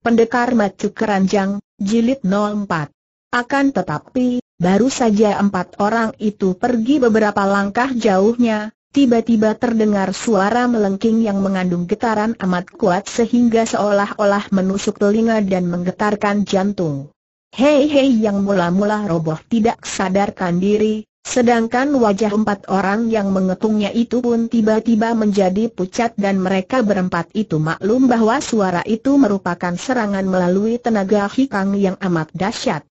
Pendekar Macu Keranjang, Jilid 04. Akan tetapi, baru saja empat orang itu pergi beberapa langkah jauhnya, tiba-tiba terdengar suara melengking yang mengandung getaran amat kuat sehingga seolah-olah menusuk telinga dan menggetarkan jantung. Hei hei yang mula-mula roboh tidak sadarkan diri, Sedangkan wajah empat orang yang mengetungnya itu pun tiba-tiba menjadi pucat dan mereka berempat itu maklum bahwa suara itu merupakan serangan melalui tenaga hikang yang amat dahsyat.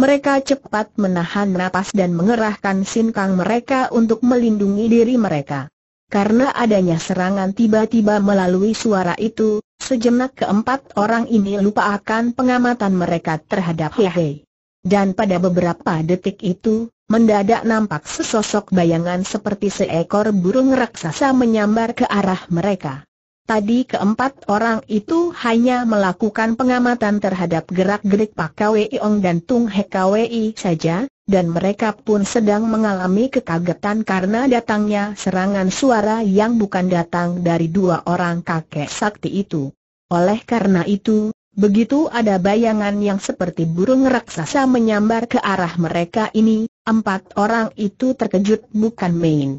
Mereka cepat menahan napas dan mengerahkan sinkang mereka untuk melindungi diri mereka. Karena adanya serangan tiba-tiba melalui suara itu, sejenak keempat orang ini lupa akan pengamatan mereka terhadap Hei. Dan pada beberapa detik itu, Mendadak nampak sesosok bayangan seperti seekor burung raksasa menyambar ke arah mereka. Tadi keempat orang itu hanya melakukan pengamatan terhadap gerak-gerik Pak Ong dan Tung He Kwei saja, dan mereka pun sedang mengalami kekagetan karena datangnya serangan suara yang bukan datang dari dua orang kakek sakti itu. Oleh karena itu, begitu ada bayangan yang seperti burung raksasa menyambar ke arah mereka ini, Empat orang itu terkejut bukan main.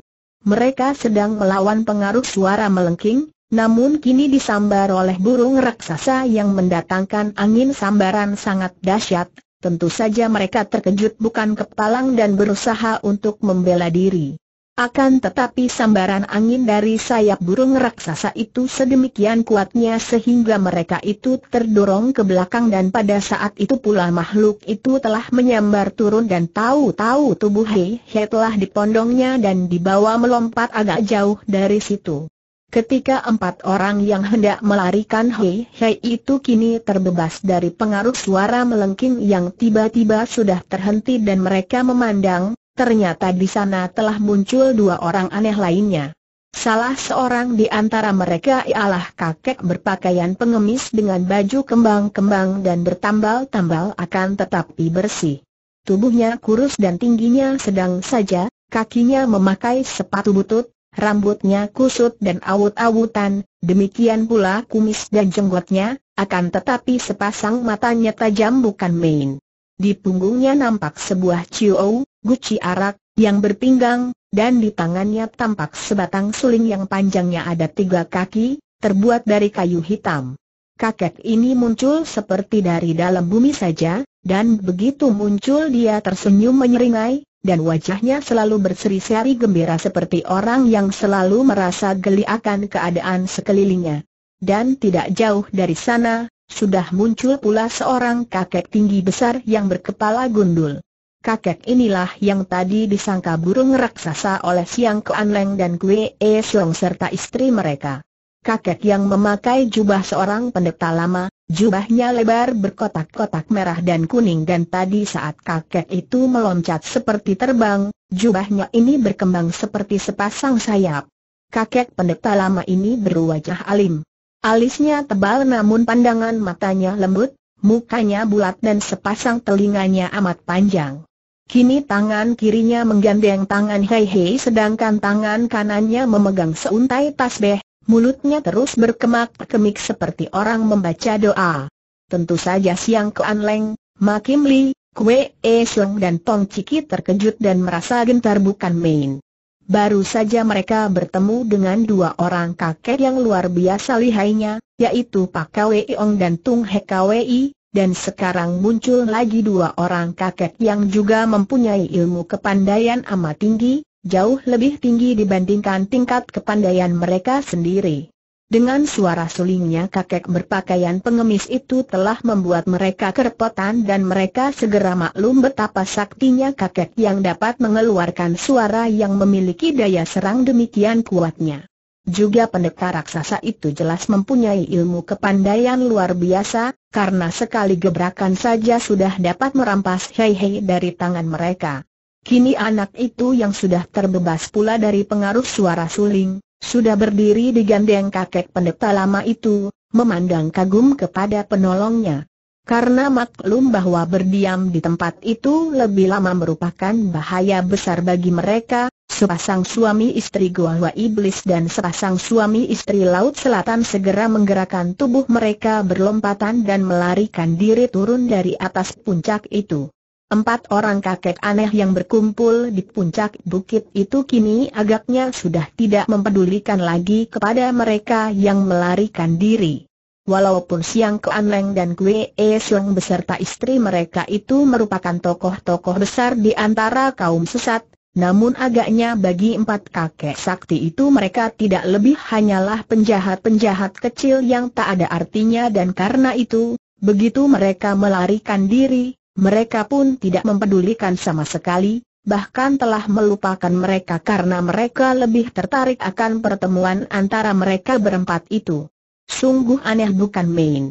Mereka sedang melawan pengaruh suara melengking, namun kini disambar oleh burung raksasa yang mendatangkan angin sambaran sangat dahsyat. Tentu saja mereka terkejut bukan kepalang dan berusaha untuk membela diri. Akan tetapi sambaran angin dari sayap burung raksasa itu sedemikian kuatnya sehingga mereka itu terdorong ke belakang dan pada saat itu pula makhluk itu telah menyambar turun dan tahu-tahu tubuh Hei He telah dipondongnya dan dibawa melompat agak jauh dari situ. Ketika empat orang yang hendak melarikan Hei Hei itu kini terbebas dari pengaruh suara melengking yang tiba-tiba sudah terhenti dan mereka memandang, ternyata di sana telah muncul dua orang aneh lainnya. Salah seorang di antara mereka ialah kakek berpakaian pengemis dengan baju kembang-kembang dan bertambal-tambal akan tetapi bersih. Tubuhnya kurus dan tingginya sedang saja, kakinya memakai sepatu butut, rambutnya kusut dan awut-awutan, demikian pula kumis dan jenggotnya, akan tetapi sepasang matanya tajam bukan main. Di punggungnya nampak sebuah ciu, guci arak, yang berpinggang, dan di tangannya tampak sebatang suling yang panjangnya ada tiga kaki, terbuat dari kayu hitam. Kakek ini muncul seperti dari dalam bumi saja, dan begitu muncul dia tersenyum menyeringai, dan wajahnya selalu berseri-seri gembira seperti orang yang selalu merasa geli akan keadaan sekelilingnya. Dan tidak jauh dari sana, sudah muncul pula seorang kakek tinggi besar yang berkepala gundul. Kakek inilah yang tadi disangka burung raksasa oleh Siang ke Leng dan Kue E Siong serta istri mereka. Kakek yang memakai jubah seorang pendeta lama, jubahnya lebar berkotak-kotak merah dan kuning dan tadi saat kakek itu meloncat seperti terbang, jubahnya ini berkembang seperti sepasang sayap. Kakek pendeta lama ini berwajah alim. Alisnya tebal namun pandangan matanya lembut, mukanya bulat dan sepasang telinganya amat panjang. Kini tangan kirinya menggandeng tangan Hei Hei sedangkan tangan kanannya memegang seuntai tasbih, mulutnya terus berkemak-kemik seperti orang membaca doa. Tentu saja Siang kean Leng, Makim Li, Kwe E Sung dan Tong Ciki terkejut dan merasa gentar bukan main. Baru saja mereka bertemu dengan dua orang kakek yang luar biasa lihainya, yaitu Pak Kwei Ong dan Tung He Kwei, dan sekarang muncul lagi dua orang kakek yang juga mempunyai ilmu kepandaian amat tinggi, jauh lebih tinggi dibandingkan tingkat kepandaian mereka sendiri. Dengan suara sulingnya kakek berpakaian pengemis itu telah membuat mereka kerepotan dan mereka segera maklum betapa saktinya kakek yang dapat mengeluarkan suara yang memiliki daya serang demikian kuatnya. Juga pendekar raksasa itu jelas mempunyai ilmu kepandaian luar biasa, karena sekali gebrakan saja sudah dapat merampas hei-hei dari tangan mereka. Kini anak itu yang sudah terbebas pula dari pengaruh suara suling, sudah berdiri di gandeng kakek pendeta lama itu, memandang kagum kepada penolongnya. Karena maklum bahwa berdiam di tempat itu lebih lama merupakan bahaya besar bagi mereka, sepasang suami istri hua Iblis dan sepasang suami istri Laut Selatan segera menggerakkan tubuh mereka berlompatan dan melarikan diri turun dari atas puncak itu. Empat orang kakek aneh yang berkumpul di puncak bukit itu kini agaknya sudah tidak mempedulikan lagi kepada mereka yang melarikan diri. Walaupun Siang Kuan Leng dan Kwe E Siang beserta istri mereka itu merupakan tokoh-tokoh besar di antara kaum sesat, namun agaknya bagi empat kakek sakti itu mereka tidak lebih hanyalah penjahat-penjahat kecil yang tak ada artinya dan karena itu, begitu mereka melarikan diri, mereka pun tidak mempedulikan sama sekali, bahkan telah melupakan mereka karena mereka lebih tertarik akan pertemuan antara mereka berempat itu. Sungguh aneh bukan main.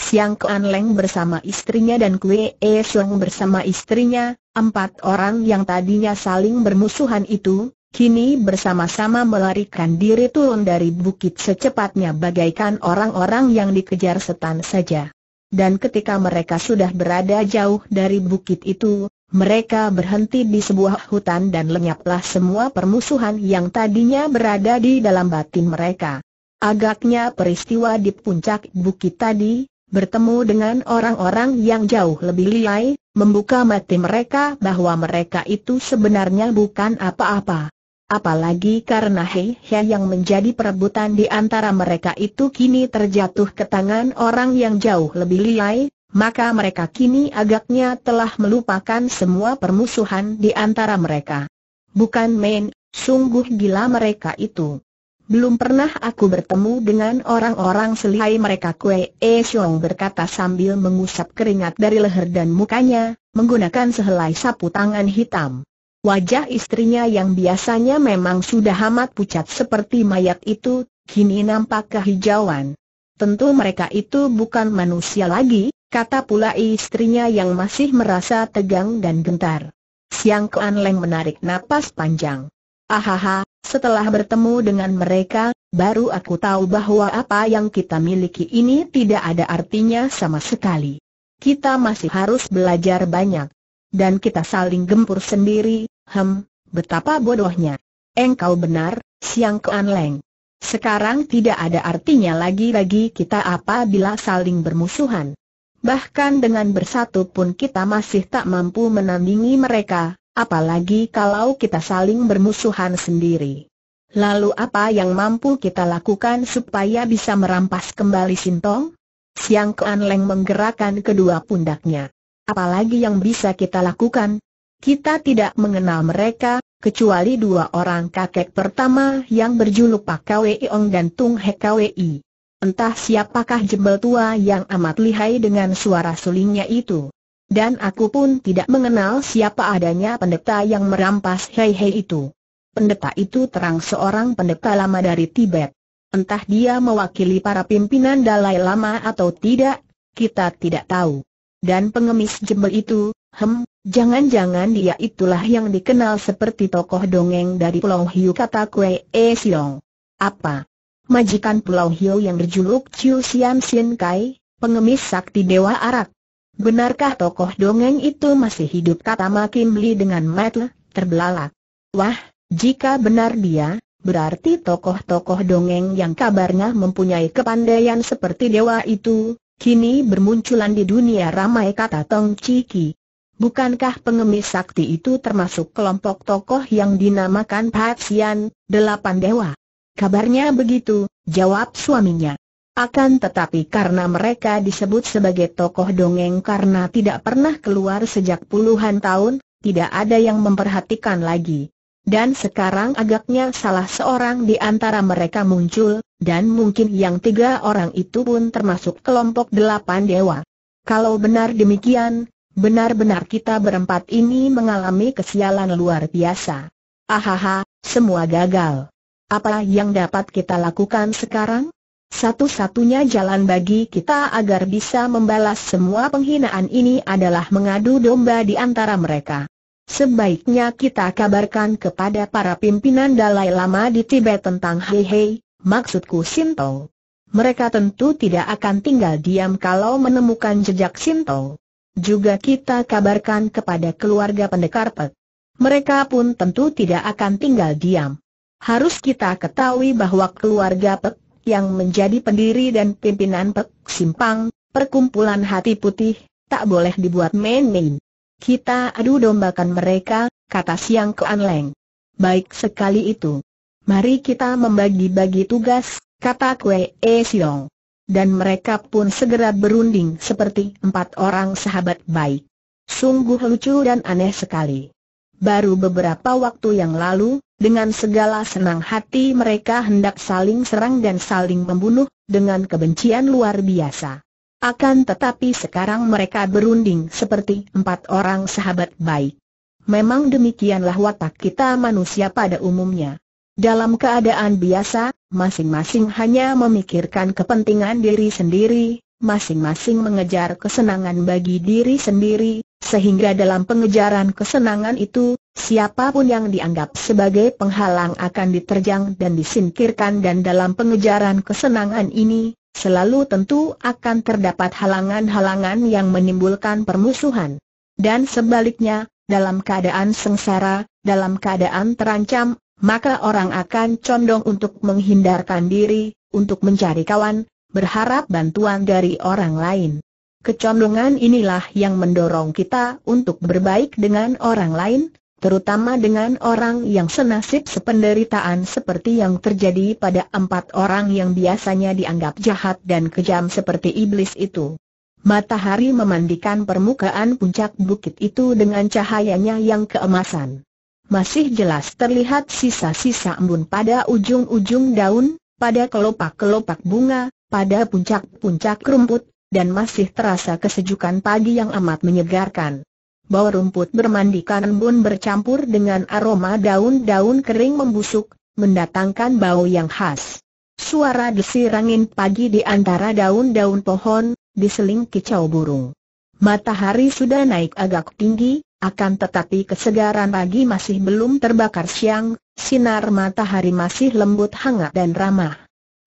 Siang An Leng bersama istrinya dan Kue E Sung bersama istrinya, empat orang yang tadinya saling bermusuhan itu, kini bersama-sama melarikan diri turun dari bukit secepatnya bagaikan orang-orang yang dikejar setan saja dan ketika mereka sudah berada jauh dari bukit itu, mereka berhenti di sebuah hutan dan lenyaplah semua permusuhan yang tadinya berada di dalam batin mereka. Agaknya peristiwa di puncak bukit tadi, bertemu dengan orang-orang yang jauh lebih liai, membuka mati mereka bahwa mereka itu sebenarnya bukan apa-apa. Apalagi karena Hei Hei yang menjadi perebutan di antara mereka itu kini terjatuh ke tangan orang yang jauh lebih liai, maka mereka kini agaknya telah melupakan semua permusuhan di antara mereka. Bukan main, sungguh gila mereka itu. Belum pernah aku bertemu dengan orang-orang selihai mereka Kue E Xiong berkata sambil mengusap keringat dari leher dan mukanya, menggunakan sehelai sapu tangan hitam. Wajah istrinya yang biasanya memang sudah amat pucat seperti mayat itu, kini nampak kehijauan. Tentu mereka itu bukan manusia lagi, kata pula istrinya yang masih merasa tegang dan gentar. Siang Kuan Leng menarik napas panjang. Ahaha, setelah bertemu dengan mereka, baru aku tahu bahwa apa yang kita miliki ini tidak ada artinya sama sekali. Kita masih harus belajar banyak dan kita saling gempur sendiri, hem, betapa bodohnya. Engkau benar, siang leng. Sekarang tidak ada artinya lagi bagi kita apabila saling bermusuhan. Bahkan dengan bersatu pun kita masih tak mampu menandingi mereka, apalagi kalau kita saling bermusuhan sendiri. Lalu apa yang mampu kita lakukan supaya bisa merampas kembali Sintong? Siang Kuan Leng menggerakkan kedua pundaknya apalagi yang bisa kita lakukan? Kita tidak mengenal mereka, kecuali dua orang kakek pertama yang berjuluk Pak Kwei Ong dan Tung He Kwei. Entah siapakah jembel tua yang amat lihai dengan suara sulingnya itu. Dan aku pun tidak mengenal siapa adanya pendeta yang merampas Hei Hei itu. Pendeta itu terang seorang pendeta lama dari Tibet. Entah dia mewakili para pimpinan Dalai Lama atau tidak, kita tidak tahu. Dan pengemis jebel itu, hem, jangan-jangan dia itulah yang dikenal seperti tokoh dongeng dari Pulau Hiu kata Kue E Siong. Apa? Majikan Pulau Hiu yang berjuluk Chiu Siam Sin Kai, pengemis sakti Dewa Arak. Benarkah tokoh dongeng itu masih hidup kata Makim Li dengan mata terbelalak. Wah, jika benar dia, berarti tokoh-tokoh dongeng yang kabarnya mempunyai kepandaian seperti dewa itu, Kini bermunculan di dunia ramai kata Tong Chiki. Bukankah pengemis sakti itu termasuk kelompok tokoh yang dinamakan Patsian, Delapan Dewa? Kabarnya begitu, jawab suaminya. Akan tetapi karena mereka disebut sebagai tokoh dongeng karena tidak pernah keluar sejak puluhan tahun, tidak ada yang memperhatikan lagi. Dan sekarang agaknya salah seorang di antara mereka muncul, dan mungkin yang tiga orang itu pun termasuk kelompok delapan dewa. Kalau benar demikian, benar-benar kita berempat ini mengalami kesialan luar biasa. Ahaha, semua gagal. Apa yang dapat kita lakukan sekarang? Satu-satunya jalan bagi kita agar bisa membalas semua penghinaan ini adalah mengadu domba di antara mereka. Sebaiknya kita kabarkan kepada para pimpinan Dalai Lama di Tibet tentang Hei Hei, maksudku Sintong. Mereka tentu tidak akan tinggal diam kalau menemukan jejak Sintong. Juga kita kabarkan kepada keluarga pendekar Pek. Mereka pun tentu tidak akan tinggal diam. Harus kita ketahui bahwa keluarga Pek yang menjadi pendiri dan pimpinan Pek Simpang, perkumpulan hati putih, tak boleh dibuat main-main. Kita adu dombakan mereka, kata Siang Kuan Leng. Baik sekali itu. Mari kita membagi-bagi tugas, kata Kwe E Siong. Dan mereka pun segera berunding seperti empat orang sahabat baik. Sungguh lucu dan aneh sekali. Baru beberapa waktu yang lalu, dengan segala senang hati mereka hendak saling serang dan saling membunuh, dengan kebencian luar biasa. Akan tetapi sekarang mereka berunding seperti empat orang sahabat baik. Memang demikianlah watak kita manusia pada umumnya. Dalam keadaan biasa, masing-masing hanya memikirkan kepentingan diri sendiri, masing-masing mengejar kesenangan bagi diri sendiri, sehingga dalam pengejaran kesenangan itu, siapapun yang dianggap sebagai penghalang akan diterjang dan disingkirkan dan dalam pengejaran kesenangan ini, selalu tentu akan terdapat halangan-halangan yang menimbulkan permusuhan. Dan sebaliknya, dalam keadaan sengsara, dalam keadaan terancam, maka orang akan condong untuk menghindarkan diri, untuk mencari kawan, berharap bantuan dari orang lain. Kecondongan inilah yang mendorong kita untuk berbaik dengan orang lain, terutama dengan orang yang senasib sependeritaan seperti yang terjadi pada empat orang yang biasanya dianggap jahat dan kejam seperti iblis itu. Matahari memandikan permukaan puncak bukit itu dengan cahayanya yang keemasan. Masih jelas terlihat sisa-sisa embun pada ujung-ujung daun, pada kelopak-kelopak bunga, pada puncak-puncak rumput, dan masih terasa kesejukan pagi yang amat menyegarkan bau rumput bermandikan embun bercampur dengan aroma daun-daun kering membusuk, mendatangkan bau yang khas. Suara desir angin pagi di antara daun-daun pohon, diseling kicau burung. Matahari sudah naik agak tinggi, akan tetapi kesegaran pagi masih belum terbakar siang, sinar matahari masih lembut hangat dan ramah.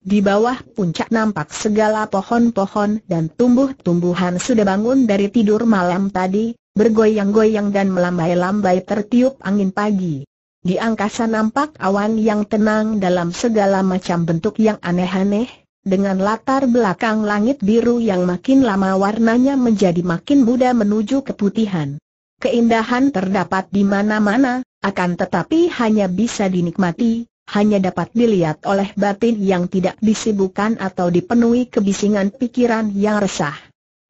Di bawah puncak nampak segala pohon-pohon dan tumbuh-tumbuhan sudah bangun dari tidur malam tadi, bergoyang-goyang dan melambai-lambai tertiup angin pagi. Di angkasa nampak awan yang tenang dalam segala macam bentuk yang aneh-aneh, dengan latar belakang langit biru yang makin lama warnanya menjadi makin muda menuju keputihan. Keindahan terdapat di mana-mana, akan tetapi hanya bisa dinikmati, hanya dapat dilihat oleh batin yang tidak disibukkan atau dipenuhi kebisingan pikiran yang resah.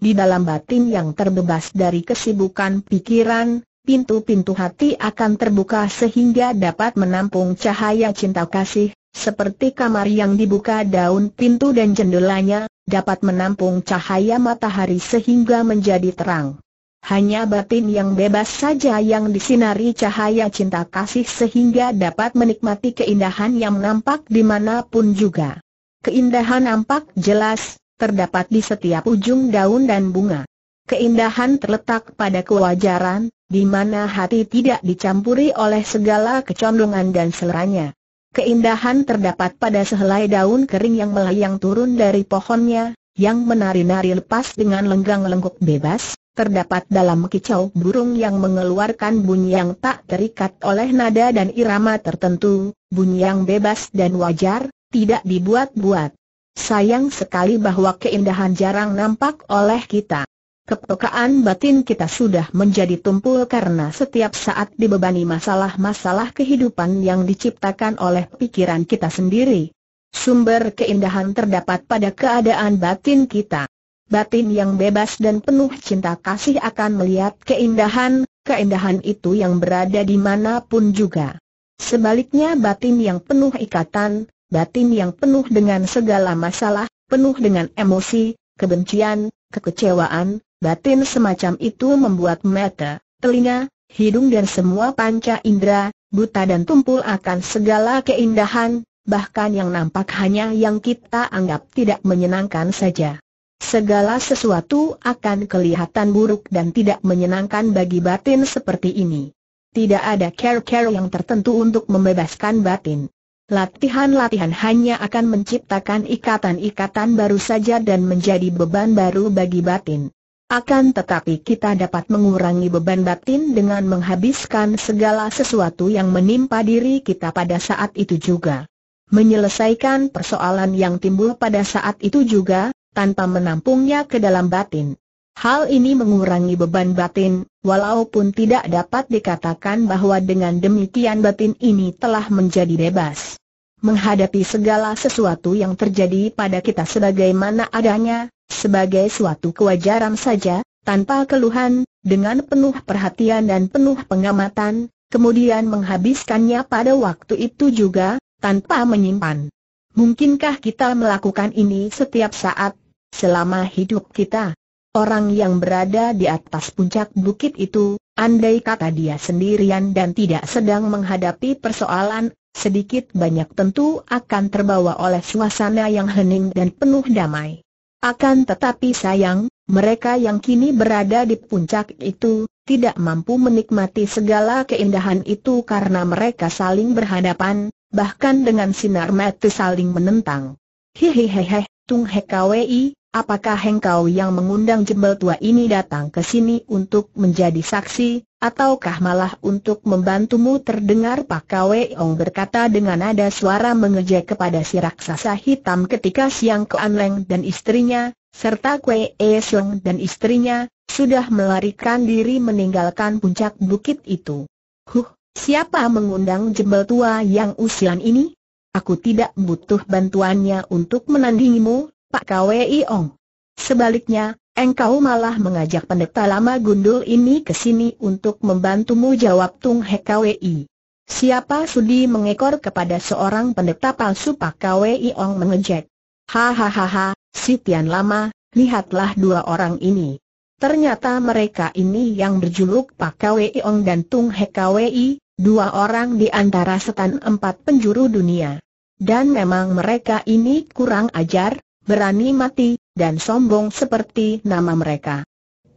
Di dalam batin yang terbebas dari kesibukan pikiran, pintu-pintu hati akan terbuka sehingga dapat menampung cahaya cinta kasih, seperti kamar yang dibuka daun pintu dan jendelanya, dapat menampung cahaya matahari sehingga menjadi terang. Hanya batin yang bebas saja yang disinari cahaya cinta kasih sehingga dapat menikmati keindahan yang nampak dimanapun juga. Keindahan nampak jelas, terdapat di setiap ujung daun dan bunga. Keindahan terletak pada kewajaran, di mana hati tidak dicampuri oleh segala kecondongan dan seleranya. Keindahan terdapat pada sehelai daun kering yang melayang turun dari pohonnya, yang menari-nari lepas dengan lenggang lengkuk bebas, terdapat dalam kicau burung yang mengeluarkan bunyi yang tak terikat oleh nada dan irama tertentu, bunyi yang bebas dan wajar, tidak dibuat-buat. Sayang sekali bahwa keindahan jarang nampak oleh kita. Kepekaan batin kita sudah menjadi tumpul karena setiap saat dibebani masalah-masalah kehidupan yang diciptakan oleh pikiran kita sendiri. Sumber keindahan terdapat pada keadaan batin kita. Batin yang bebas dan penuh cinta kasih akan melihat keindahan, keindahan itu yang berada di manapun juga. Sebaliknya batin yang penuh ikatan, batin yang penuh dengan segala masalah, penuh dengan emosi, kebencian, kekecewaan, batin semacam itu membuat mata, telinga, hidung dan semua panca indera, buta dan tumpul akan segala keindahan, bahkan yang nampak hanya yang kita anggap tidak menyenangkan saja. Segala sesuatu akan kelihatan buruk dan tidak menyenangkan bagi batin seperti ini. Tidak ada care-care yang tertentu untuk membebaskan batin. Latihan-latihan hanya akan menciptakan ikatan-ikatan baru saja dan menjadi beban baru bagi batin. Akan tetapi kita dapat mengurangi beban batin dengan menghabiskan segala sesuatu yang menimpa diri kita pada saat itu juga. Menyelesaikan persoalan yang timbul pada saat itu juga, tanpa menampungnya ke dalam batin. Hal ini mengurangi beban batin, walaupun tidak dapat dikatakan bahwa dengan demikian batin ini telah menjadi bebas. Menghadapi segala sesuatu yang terjadi pada kita sebagaimana adanya, sebagai suatu kewajaran saja, tanpa keluhan, dengan penuh perhatian dan penuh pengamatan, kemudian menghabiskannya pada waktu itu juga, tanpa menyimpan. Mungkinkah kita melakukan ini setiap saat, selama hidup kita? Orang yang berada di atas puncak bukit itu, andai kata dia sendirian dan tidak sedang menghadapi persoalan, sedikit banyak tentu akan terbawa oleh suasana yang hening dan penuh damai. Akan tetapi sayang, mereka yang kini berada di puncak itu, tidak mampu menikmati segala keindahan itu karena mereka saling berhadapan, bahkan dengan sinar mati saling menentang. Hihihihih, Tung Hekawi, Apakah engkau yang mengundang jembel tua ini datang ke sini untuk menjadi saksi, ataukah malah untuk membantumu terdengar Pak Kweong berkata dengan nada suara mengejek kepada si raksasa hitam ketika Siang ke Leng dan istrinya, serta Kwe E Siong dan istrinya, sudah melarikan diri meninggalkan puncak bukit itu. Huh, siapa mengundang jembel tua yang usian ini? Aku tidak butuh bantuannya untuk menandingimu, Pak Kwei Ong. Sebaliknya, engkau malah mengajak pendeta lama gundul ini ke sini untuk membantumu jawab Tung He Kwei. Siapa sudi mengekor kepada seorang pendeta palsu Pak Kwei Ong mengejek. Hahaha, si Tian Lama, lihatlah dua orang ini. Ternyata mereka ini yang berjuluk Pak Kwei Ong dan Tung He Kwei, dua orang di antara setan empat penjuru dunia. Dan memang mereka ini kurang ajar, berani mati, dan sombong seperti nama mereka.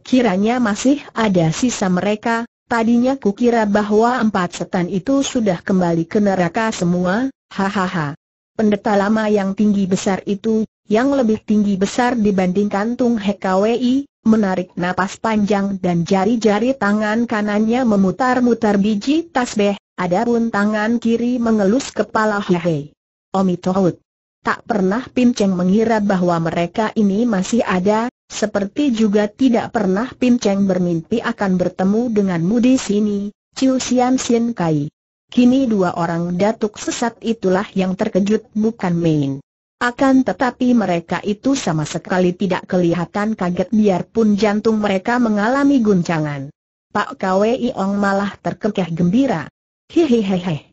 Kiranya masih ada sisa mereka, tadinya kukira bahwa empat setan itu sudah kembali ke neraka semua, hahaha. Pendeta lama yang tinggi besar itu, yang lebih tinggi besar dibandingkan Tung Hekawi, menarik napas panjang dan jari-jari tangan kanannya memutar-mutar biji tasbeh. adapun tangan kiri mengelus kepala Hihei. Omitohut. Tak pernah Pinceng mengira bahwa mereka ini masih ada, seperti juga tidak pernah Pinceng bermimpi akan bertemu denganmu di sini, Chiu Sian Sien Kai. Kini dua orang datuk sesat itulah yang terkejut bukan main. Akan tetapi mereka itu sama sekali tidak kelihatan kaget biarpun jantung mereka mengalami guncangan. Pak Kwee Ong malah terkekeh gembira. Hihihihih.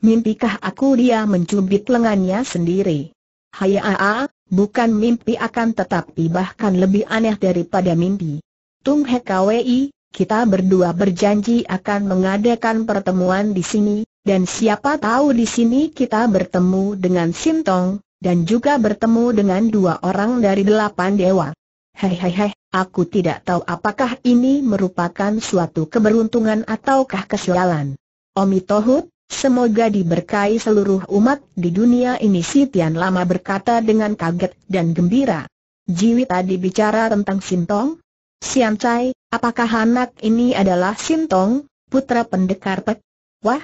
Mimpikah aku dia mencubit lengannya sendiri? Hai Aa, bukan mimpi akan tetapi bahkan lebih aneh daripada mimpi. Tung Hekwi, kita berdua berjanji akan mengadakan pertemuan di sini, dan siapa tahu di sini kita bertemu dengan Sintong, dan juga bertemu dengan dua orang dari delapan dewa. Hei hei hei, aku tidak tahu apakah ini merupakan suatu keberuntungan ataukah kesialan. Omi Tohut, Semoga diberkahi seluruh umat di dunia ini si Tian Lama berkata dengan kaget dan gembira. Jiwi tadi bicara tentang Sintong? Sian Cai, apakah anak ini adalah Sintong, putra pendekar Pek? Wah,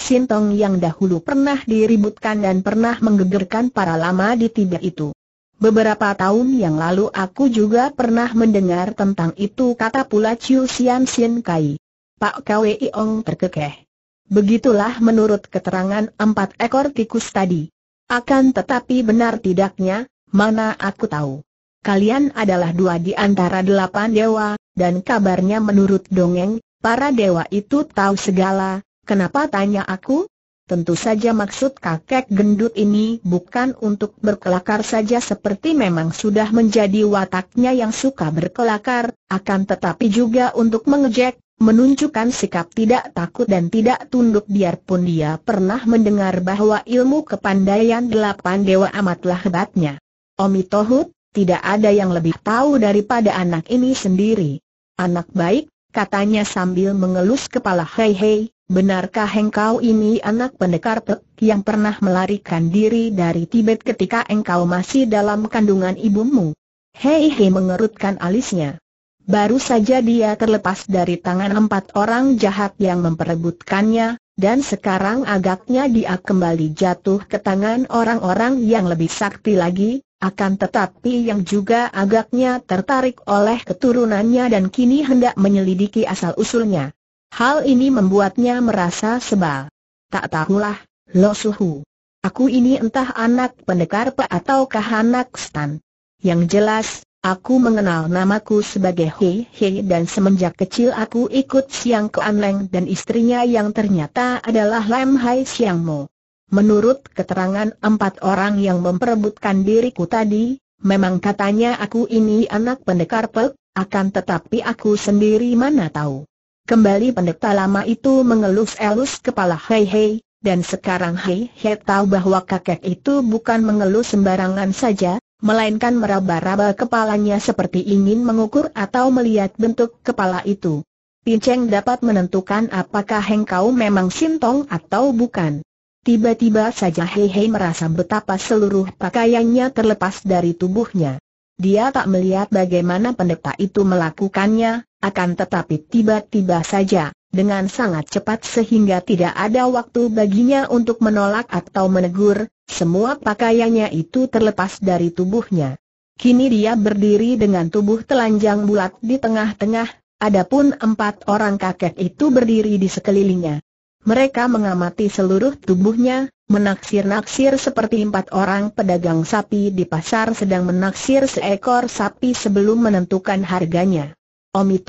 Sintong yang dahulu pernah diributkan dan pernah menggegerkan para lama di Tibet itu. Beberapa tahun yang lalu aku juga pernah mendengar tentang itu kata pula Chiu Sian Sian Kai. Pak Kwei Ong terkekeh. Begitulah menurut keterangan empat ekor tikus tadi. Akan tetapi benar tidaknya, mana aku tahu. Kalian adalah dua di antara delapan dewa, dan kabarnya menurut dongeng, para dewa itu tahu segala, kenapa tanya aku? Tentu saja maksud kakek gendut ini bukan untuk berkelakar saja seperti memang sudah menjadi wataknya yang suka berkelakar, akan tetapi juga untuk mengejek, menunjukkan sikap tidak takut dan tidak tunduk biarpun dia pernah mendengar bahwa ilmu kepandaian delapan dewa amatlah hebatnya. Omi Tohut, tidak ada yang lebih tahu daripada anak ini sendiri. Anak baik, katanya sambil mengelus kepala hei hei, benarkah engkau ini anak pendekar pek yang pernah melarikan diri dari Tibet ketika engkau masih dalam kandungan ibumu? Hei hei mengerutkan alisnya. Baru saja dia terlepas dari tangan empat orang jahat yang memperebutkannya, dan sekarang agaknya dia kembali jatuh ke tangan orang-orang yang lebih sakti lagi, akan tetapi yang juga agaknya tertarik oleh keturunannya dan kini hendak menyelidiki asal-usulnya. Hal ini membuatnya merasa sebal. Tak tahulah, Lo Suhu. Aku ini entah anak pendekar pe ataukah anak stan. Yang jelas, Aku mengenal namaku sebagai Hei Hei dan semenjak kecil aku ikut Siang An Leng dan istrinya yang ternyata adalah Lam Hai Siang Mo. Menurut keterangan empat orang yang memperebutkan diriku tadi, memang katanya aku ini anak pendekar pek, akan tetapi aku sendiri mana tahu. Kembali pendeta lama itu mengelus-elus kepala Hei Hei, dan sekarang Hei Hei tahu bahwa kakek itu bukan mengeluh sembarangan saja, melainkan meraba-raba kepalanya seperti ingin mengukur atau melihat bentuk kepala itu. Pinceng dapat menentukan apakah hengkau memang sintong atau bukan. Tiba-tiba saja Hei Hei merasa betapa seluruh pakaiannya terlepas dari tubuhnya. Dia tak melihat bagaimana pendeta itu melakukannya, akan tetapi tiba-tiba saja, dengan sangat cepat sehingga tidak ada waktu baginya untuk menolak atau menegur, semua pakaiannya itu terlepas dari tubuhnya. Kini dia berdiri dengan tubuh telanjang bulat di tengah-tengah, adapun empat orang kakek itu berdiri di sekelilingnya. Mereka mengamati seluruh tubuhnya, menaksir-naksir seperti empat orang pedagang sapi di pasar sedang menaksir seekor sapi sebelum menentukan harganya. Omi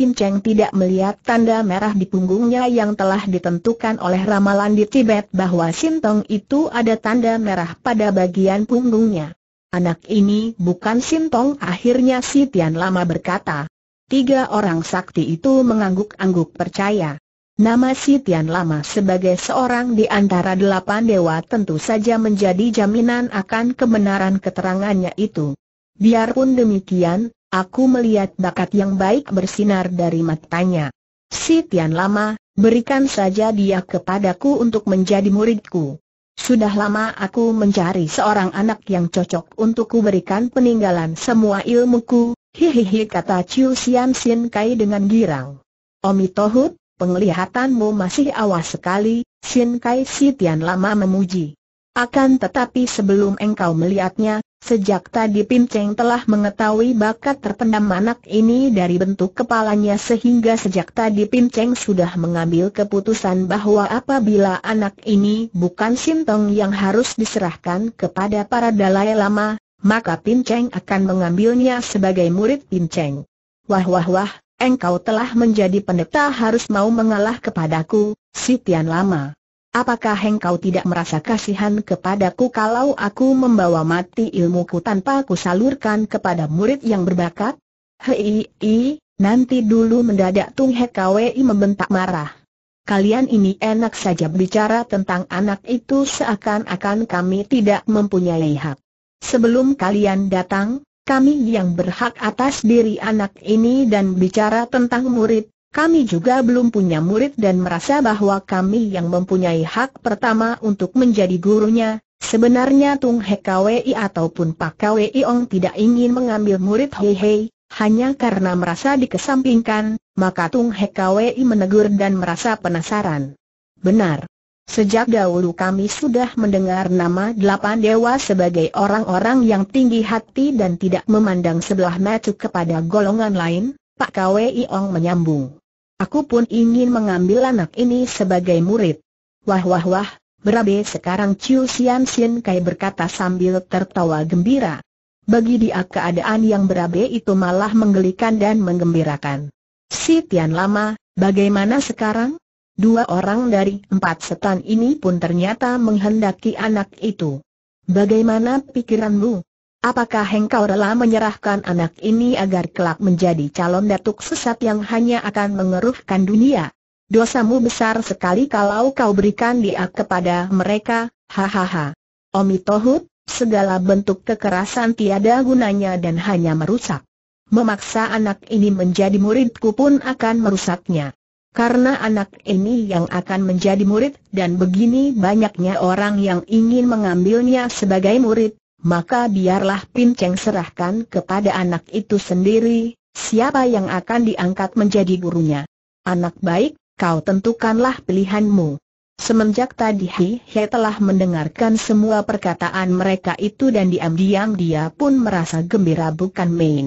Cheng tidak melihat tanda merah di punggungnya yang telah ditentukan oleh ramalan di Tibet bahwa Sintong itu ada tanda merah pada bagian punggungnya. Anak ini bukan Sintong akhirnya si Tian Lama berkata. Tiga orang sakti itu mengangguk-angguk percaya. Nama si Tian Lama sebagai seorang di antara delapan dewa tentu saja menjadi jaminan akan kebenaran keterangannya itu. Biarpun demikian, Aku melihat bakat yang baik bersinar dari matanya. Si Tian Lama, berikan saja dia kepadaku untuk menjadi muridku. Sudah lama aku mencari seorang anak yang cocok untuk berikan peninggalan semua ilmuku, hihihi kata Chiu Sian Sin Kai dengan girang. Omi Tohut, penglihatanmu masih awas sekali, Sin Kai Si Tian Lama memuji. Akan tetapi sebelum engkau melihatnya, Sejak tadi Pin Cheng telah mengetahui bakat terpendam anak ini dari bentuk kepalanya sehingga sejak tadi Pin Cheng sudah mengambil keputusan bahwa apabila anak ini bukan Sintong yang harus diserahkan kepada para Dalai Lama, maka Pin Cheng akan mengambilnya sebagai murid Pin Cheng. Wah wah wah, engkau telah menjadi pendeta harus mau mengalah kepadaku, Sitian Lama. Apakah engkau tidak merasa kasihan kepadaku kalau aku membawa mati ilmuku tanpa ku salurkan kepada murid yang berbakat? Hei, i, nanti dulu mendadak Tung Kwei membentak marah. Kalian ini enak saja bicara tentang anak itu seakan-akan kami tidak mempunyai hak. Sebelum kalian datang, kami yang berhak atas diri anak ini dan bicara tentang murid, kami juga belum punya murid dan merasa bahwa kami yang mempunyai hak pertama untuk menjadi gurunya. Sebenarnya Tung He Kwei ataupun Pak Kwei Ong tidak ingin mengambil murid Hei Hei, hanya karena merasa dikesampingkan, maka Tung He Kwei menegur dan merasa penasaran. Benar. Sejak dahulu kami sudah mendengar nama delapan dewa sebagai orang-orang yang tinggi hati dan tidak memandang sebelah mata kepada golongan lain, Pak Kwei Ong menyambung. Aku pun ingin mengambil anak ini sebagai murid. Wah wah wah, berabe sekarang Chiu Sian Sian Kai berkata sambil tertawa gembira. Bagi dia keadaan yang berabe itu malah menggelikan dan menggembirakan. Si Tian Lama, bagaimana sekarang? Dua orang dari empat setan ini pun ternyata menghendaki anak itu. Bagaimana pikiranmu? Apakah engkau rela menyerahkan anak ini agar kelak menjadi calon datuk sesat yang hanya akan mengeruhkan dunia? Dosamu besar sekali kalau kau berikan dia kepada mereka, hahaha. Omi Tohut, segala bentuk kekerasan tiada gunanya dan hanya merusak. Memaksa anak ini menjadi muridku pun akan merusaknya. Karena anak ini yang akan menjadi murid dan begini banyaknya orang yang ingin mengambilnya sebagai murid, maka biarlah Pinceng serahkan kepada anak itu sendiri, siapa yang akan diangkat menjadi gurunya. Anak baik, kau tentukanlah pilihanmu. Semenjak tadi Hi He telah mendengarkan semua perkataan mereka itu dan diam-diam dia pun merasa gembira bukan main.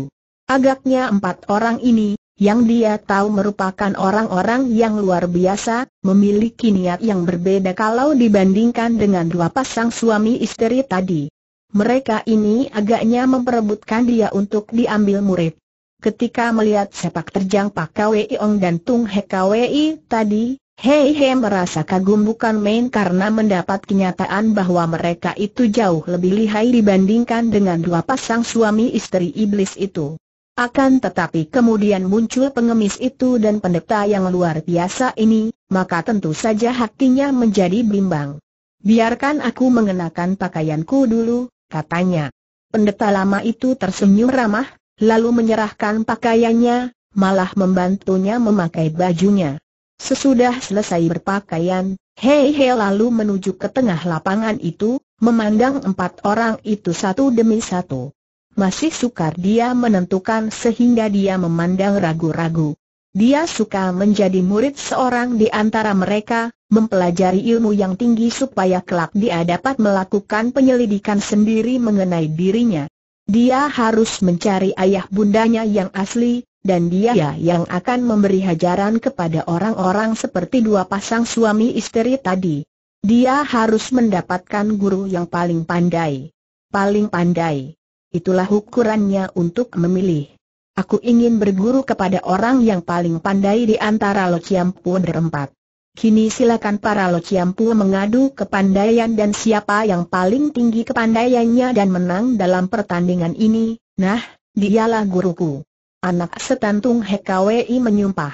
Agaknya empat orang ini, yang dia tahu merupakan orang-orang yang luar biasa, memiliki niat yang berbeda kalau dibandingkan dengan dua pasang suami istri tadi. Mereka ini agaknya memperebutkan dia untuk diambil murid. Ketika melihat sepak terjang Pak Kwei Ong dan Tung He Kwei tadi, Hei He merasa kagum bukan main karena mendapat kenyataan bahwa mereka itu jauh lebih lihai dibandingkan dengan dua pasang suami istri iblis itu. Akan tetapi kemudian muncul pengemis itu dan pendeta yang luar biasa ini, maka tentu saja hatinya menjadi bimbang. Biarkan aku mengenakan pakaianku dulu, katanya. Pendeta lama itu tersenyum ramah, lalu menyerahkan pakaiannya, malah membantunya memakai bajunya. Sesudah selesai berpakaian, Hei Hei lalu menuju ke tengah lapangan itu, memandang empat orang itu satu demi satu. Masih sukar dia menentukan sehingga dia memandang ragu-ragu. Dia suka menjadi murid seorang di antara mereka, mempelajari ilmu yang tinggi supaya kelak dia dapat melakukan penyelidikan sendiri mengenai dirinya. Dia harus mencari ayah bundanya yang asli, dan dia ya yang akan memberi hajaran kepada orang-orang seperti dua pasang suami istri tadi. Dia harus mendapatkan guru yang paling pandai. Paling pandai. Itulah ukurannya untuk memilih. Aku ingin berguru kepada orang yang paling pandai di antara Lo Chiam Pun berempat. Kini silakan para lociampu mengadu kepandaian dan siapa yang paling tinggi kepandaiannya dan menang dalam pertandingan ini, nah, dialah guruku. Anak setantung HKWI menyumpah.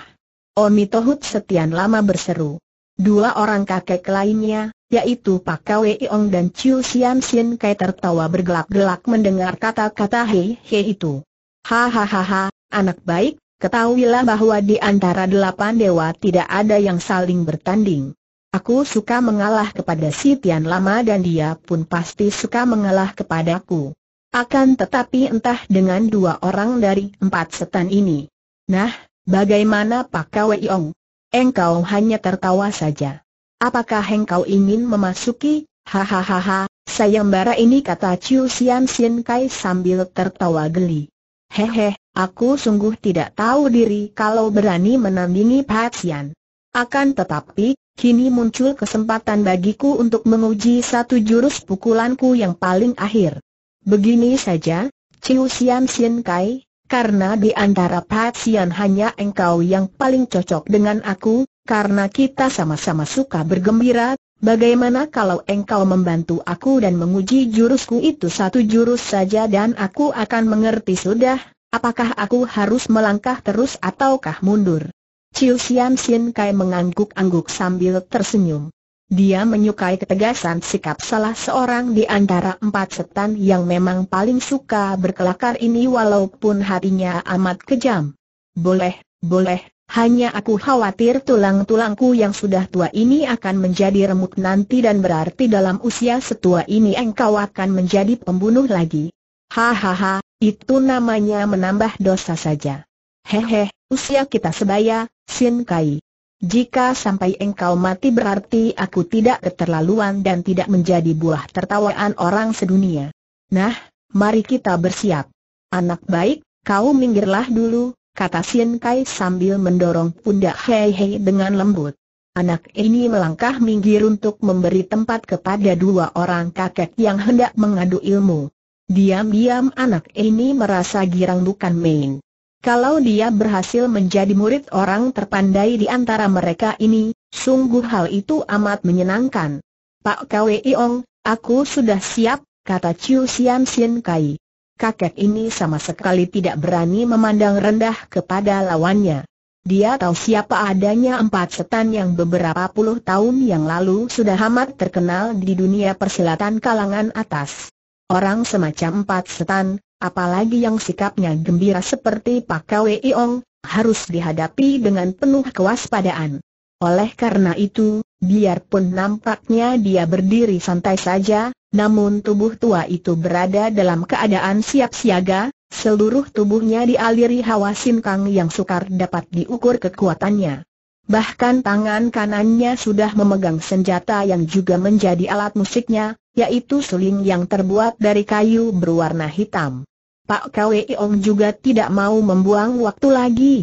Oni Tohut setian lama berseru. Dua orang kakek lainnya, yaitu Pak Kwei Ong dan Chiu Sian Sin Kai tertawa bergelak-gelak mendengar kata-kata hei-hei itu. Hahaha, anak baik, Ketahuilah bahwa di antara delapan dewa tidak ada yang saling bertanding. Aku suka mengalah kepada si Tian Lama dan dia pun pasti suka mengalah kepadaku. Akan tetapi entah dengan dua orang dari empat setan ini. Nah, bagaimana Pak Yong? Engkau hanya tertawa saja. Apakah engkau ingin memasuki? Hahaha, sayang sayembara ini kata Chiu Xian Sien Kai sambil tertawa geli. Hehe, aku sungguh tidak tahu diri kalau berani menandingi Sian. Akan tetapi, kini muncul kesempatan bagiku untuk menguji satu jurus pukulanku yang paling akhir. Begini saja, Chiu Xian Xian Kai, karena di antara Sian hanya engkau yang paling cocok dengan aku, karena kita sama-sama suka bergembira, Bagaimana kalau engkau membantu aku dan menguji jurusku itu satu jurus saja dan aku akan mengerti sudah, apakah aku harus melangkah terus ataukah mundur? Chiu Sian Sin Kai mengangguk-angguk sambil tersenyum. Dia menyukai ketegasan sikap salah seorang di antara empat setan yang memang paling suka berkelakar ini walaupun hatinya amat kejam. Boleh, boleh, hanya aku khawatir tulang-tulangku yang sudah tua ini akan menjadi remuk nanti dan berarti dalam usia setua ini engkau akan menjadi pembunuh lagi. Hahaha, itu namanya menambah dosa saja. Hehe, usia kita sebaya, Sin Kai. Jika sampai engkau mati berarti aku tidak keterlaluan dan tidak menjadi buah tertawaan orang sedunia. Nah, mari kita bersiap. Anak baik, kau minggirlah dulu, kata Sien Kai sambil mendorong pundak Hei Hei dengan lembut. Anak ini melangkah minggir untuk memberi tempat kepada dua orang kakek yang hendak mengadu ilmu. Diam-diam anak ini merasa girang bukan main. Kalau dia berhasil menjadi murid orang terpandai di antara mereka ini, sungguh hal itu amat menyenangkan. Pak Kwee Ong, aku sudah siap, kata Chiu Sian Sien Kai kakek ini sama sekali tidak berani memandang rendah kepada lawannya. Dia tahu siapa adanya empat setan yang beberapa puluh tahun yang lalu sudah amat terkenal di dunia persilatan kalangan atas. Orang semacam empat setan, apalagi yang sikapnya gembira seperti Pak Kwei Ong, harus dihadapi dengan penuh kewaspadaan. Oleh karena itu, Biarpun nampaknya dia berdiri santai saja, namun tubuh tua itu berada dalam keadaan siap siaga, seluruh tubuhnya dialiri hawa sinkang yang sukar dapat diukur kekuatannya. Bahkan tangan kanannya sudah memegang senjata yang juga menjadi alat musiknya, yaitu suling yang terbuat dari kayu berwarna hitam. Pak Kwee Ong juga tidak mau membuang waktu lagi.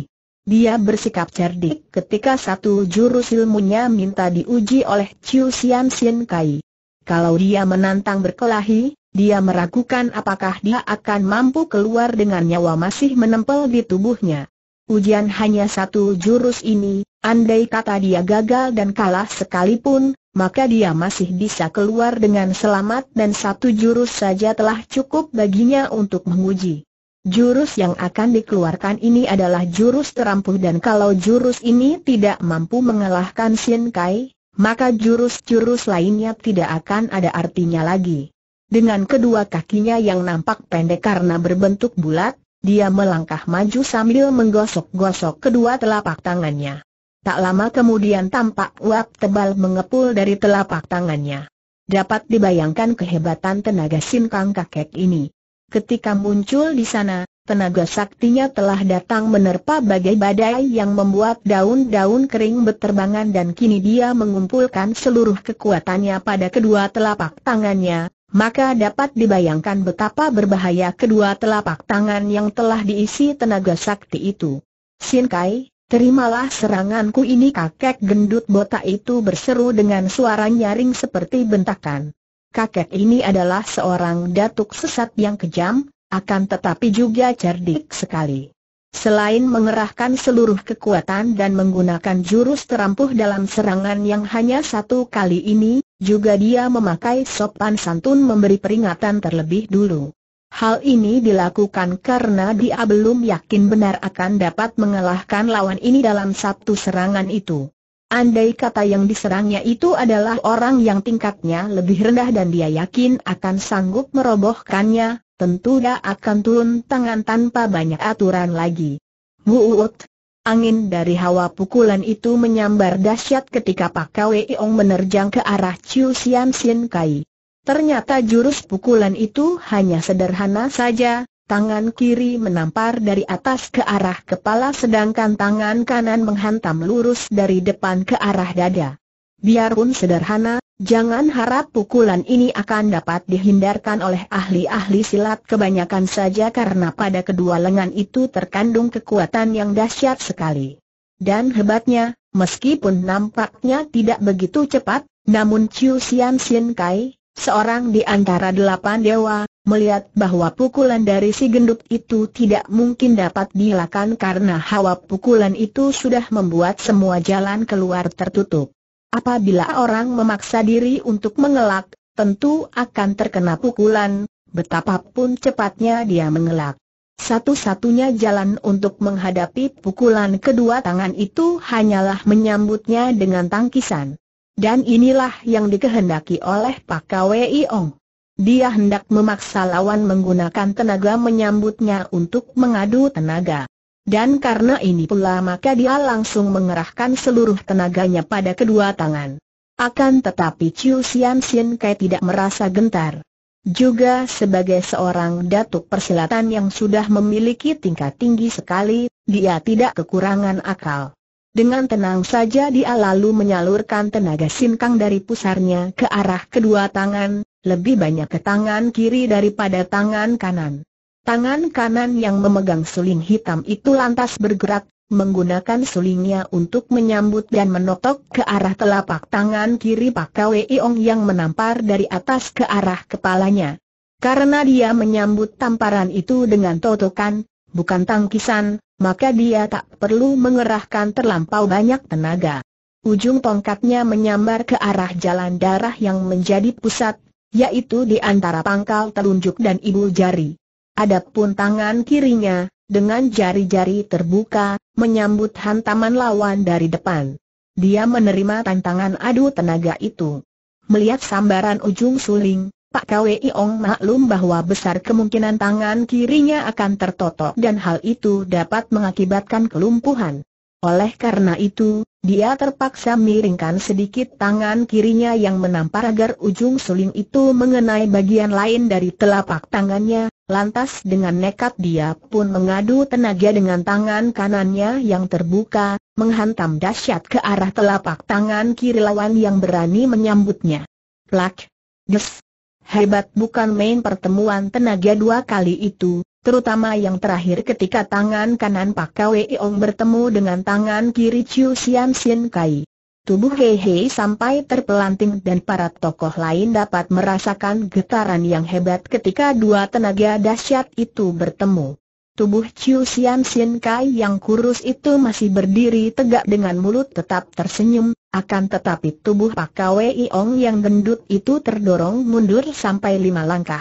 Dia bersikap cerdik ketika satu jurus ilmunya minta diuji oleh Chiu Sian Sian Kai. Kalau dia menantang berkelahi, dia meragukan apakah dia akan mampu keluar dengan nyawa masih menempel di tubuhnya. Ujian hanya satu jurus ini, andai kata dia gagal dan kalah sekalipun, maka dia masih bisa keluar dengan selamat dan satu jurus saja telah cukup baginya untuk menguji. Jurus yang akan dikeluarkan ini adalah jurus terampuh dan kalau jurus ini tidak mampu mengalahkan Shin Kai, maka jurus-jurus lainnya tidak akan ada artinya lagi. Dengan kedua kakinya yang nampak pendek karena berbentuk bulat, dia melangkah maju sambil menggosok-gosok kedua telapak tangannya. Tak lama kemudian tampak uap tebal mengepul dari telapak tangannya. Dapat dibayangkan kehebatan tenaga Sin Kang kakek ini. Ketika muncul di sana, tenaga saktinya telah datang menerpa bagai badai yang membuat daun-daun kering berterbangan dan kini dia mengumpulkan seluruh kekuatannya pada kedua telapak tangannya, maka dapat dibayangkan betapa berbahaya kedua telapak tangan yang telah diisi tenaga sakti itu. Sin Kai, terimalah seranganku ini kakek gendut botak itu berseru dengan suara nyaring seperti bentakan kakek ini adalah seorang datuk sesat yang kejam, akan tetapi juga cerdik sekali. Selain mengerahkan seluruh kekuatan dan menggunakan jurus terampuh dalam serangan yang hanya satu kali ini, juga dia memakai sopan santun memberi peringatan terlebih dulu. Hal ini dilakukan karena dia belum yakin benar akan dapat mengalahkan lawan ini dalam satu serangan itu. Andai kata yang diserangnya itu adalah orang yang tingkatnya lebih rendah dan dia yakin akan sanggup merobohkannya, tentu dia akan turun tangan tanpa banyak aturan lagi. Wuut! Angin dari hawa pukulan itu menyambar dahsyat ketika Pak Wei Ong menerjang ke arah Chiu Sian Sin Kai. Ternyata jurus pukulan itu hanya sederhana saja, Tangan kiri menampar dari atas ke arah kepala sedangkan tangan kanan menghantam lurus dari depan ke arah dada. Biarpun sederhana, jangan harap pukulan ini akan dapat dihindarkan oleh ahli-ahli silat kebanyakan saja karena pada kedua lengan itu terkandung kekuatan yang dahsyat sekali. Dan hebatnya, meskipun nampaknya tidak begitu cepat, namun Chiu Sian Xian Kai, seorang di antara delapan dewa, melihat bahwa pukulan dari si gendut itu tidak mungkin dapat dilakukan karena hawa pukulan itu sudah membuat semua jalan keluar tertutup. Apabila orang memaksa diri untuk mengelak, tentu akan terkena pukulan, betapapun cepatnya dia mengelak. Satu-satunya jalan untuk menghadapi pukulan kedua tangan itu hanyalah menyambutnya dengan tangkisan. Dan inilah yang dikehendaki oleh Pak Kwei Ong. Dia hendak memaksa lawan menggunakan tenaga menyambutnya untuk mengadu tenaga. Dan karena ini pula maka dia langsung mengerahkan seluruh tenaganya pada kedua tangan. Akan tetapi Chiu Sian Sin Kai tidak merasa gentar. Juga sebagai seorang datuk persilatan yang sudah memiliki tingkat tinggi sekali, dia tidak kekurangan akal. Dengan tenang saja dia lalu menyalurkan tenaga sinkang dari pusarnya ke arah kedua tangan, lebih banyak ke tangan kiri daripada tangan kanan. Tangan kanan yang memegang suling hitam itu lantas bergerak, menggunakan sulingnya untuk menyambut dan menotok ke arah telapak tangan kiri Pak Kwei Ong yang menampar dari atas ke arah kepalanya. Karena dia menyambut tamparan itu dengan totokan, bukan tangkisan, maka dia tak perlu mengerahkan terlampau banyak tenaga. Ujung tongkatnya menyambar ke arah jalan darah yang menjadi pusat yaitu di antara pangkal telunjuk dan ibu jari. Adapun tangan kirinya, dengan jari-jari terbuka, menyambut hantaman lawan dari depan. Dia menerima tantangan adu tenaga itu. Melihat sambaran ujung suling, Pak Kwei Ong maklum bahwa besar kemungkinan tangan kirinya akan tertotok dan hal itu dapat mengakibatkan kelumpuhan. Oleh karena itu, dia terpaksa miringkan sedikit tangan kirinya yang menampar agar ujung suling itu mengenai bagian lain dari telapak tangannya, lantas dengan nekat dia pun mengadu tenaga dengan tangan kanannya yang terbuka, menghantam dahsyat ke arah telapak tangan kiri lawan yang berani menyambutnya. Plak! Des! Hebat bukan main pertemuan tenaga dua kali itu, terutama yang terakhir ketika tangan kanan Pak Kwee Ong bertemu dengan tangan kiri Chiu Sian Sin Kai. Tubuh Hei Hei sampai terpelanting dan para tokoh lain dapat merasakan getaran yang hebat ketika dua tenaga dahsyat itu bertemu. Tubuh Chiu Sian Sin Kai yang kurus itu masih berdiri tegak dengan mulut tetap tersenyum, akan tetapi tubuh Pak Kwei Ong yang gendut itu terdorong mundur sampai lima langkah.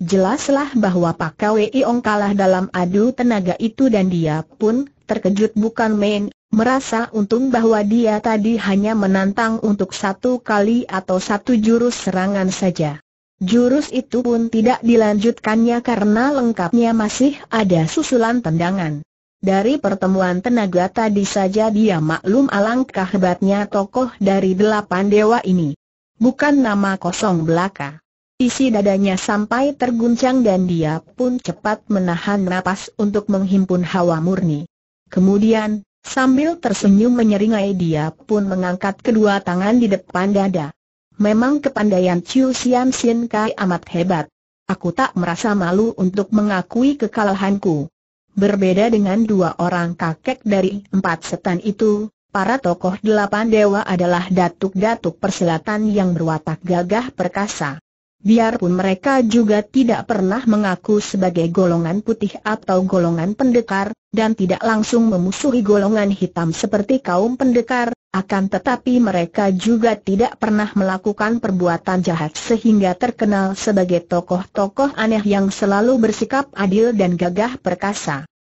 Jelaslah bahwa Pak Kwei Ong kalah dalam adu tenaga itu dan dia pun terkejut bukan main, merasa untung bahwa dia tadi hanya menantang untuk satu kali atau satu jurus serangan saja. Jurus itu pun tidak dilanjutkannya karena lengkapnya masih ada susulan tendangan. Dari pertemuan tenaga tadi saja dia maklum alangkah hebatnya tokoh dari delapan dewa ini. Bukan nama kosong belaka. Isi dadanya sampai terguncang dan dia pun cepat menahan napas untuk menghimpun hawa murni. Kemudian, sambil tersenyum menyeringai dia pun mengangkat kedua tangan di depan dada. Memang kepandaian Chiu Siam Sien Kai amat hebat. Aku tak merasa malu untuk mengakui kekalahanku. Berbeda dengan dua orang kakek dari empat setan itu, para tokoh delapan dewa adalah datuk-datuk perselatan yang berwatak gagah perkasa. Biarpun mereka juga tidak pernah mengaku sebagai golongan putih atau golongan pendekar, dan tidak langsung memusuhi golongan hitam seperti kaum pendekar, akan tetapi mereka juga tidak pernah melakukan perbuatan jahat sehingga terkenal sebagai tokoh-tokoh aneh yang selalu bersikap adil dan gagah perkasa.